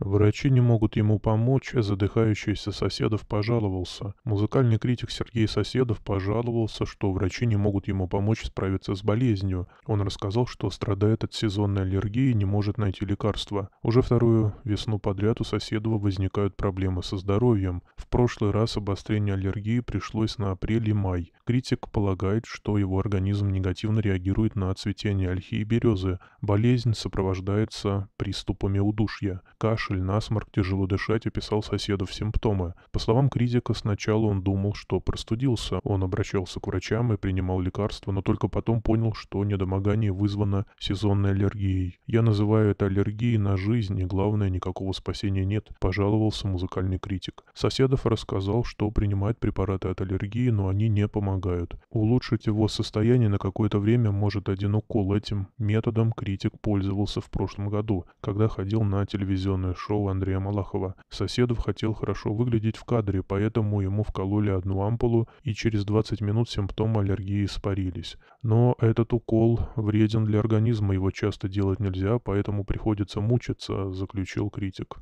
Врачи не могут ему помочь, задыхающийся Соседов пожаловался. Музыкальный критик Сергей Соседов пожаловался, что врачи не могут ему помочь справиться с болезнью. Он рассказал, что страдает от сезонной аллергии и не может найти лекарства. Уже вторую весну подряд у Соседова возникают проблемы со здоровьем. В прошлый раз обострение аллергии пришлось на апрель и май. Критик полагает, что его организм негативно реагирует на цветение ольхи и березы. Болезнь сопровождается приступами удушья. Каши потерпевший насморк, тяжело дышать, описал соседу симптомы. По словам критика, сначала он думал, что простудился. Он обращался к врачам и принимал лекарства, но только потом понял, что недомогание вызвано сезонной аллергией. «Я называю это аллергией на жизнь, и главное, никакого спасения нет», – пожаловался музыкальный критик. Соседов рассказал, что принимает препараты от аллергии, но они не помогают. Улучшить его состояние на какое-то время может один укол. Этим методом критик пользовался в прошлом году, когда ходил на телевизионное шоу Андрея Малахова. Соседов хотел хорошо выглядеть в кадре, поэтому ему вкололи одну ампулу, и через 20 минут симптомы аллергии испарились. Но этот укол вреден для организма, его часто делать нельзя, поэтому приходится мучиться, заключил критик.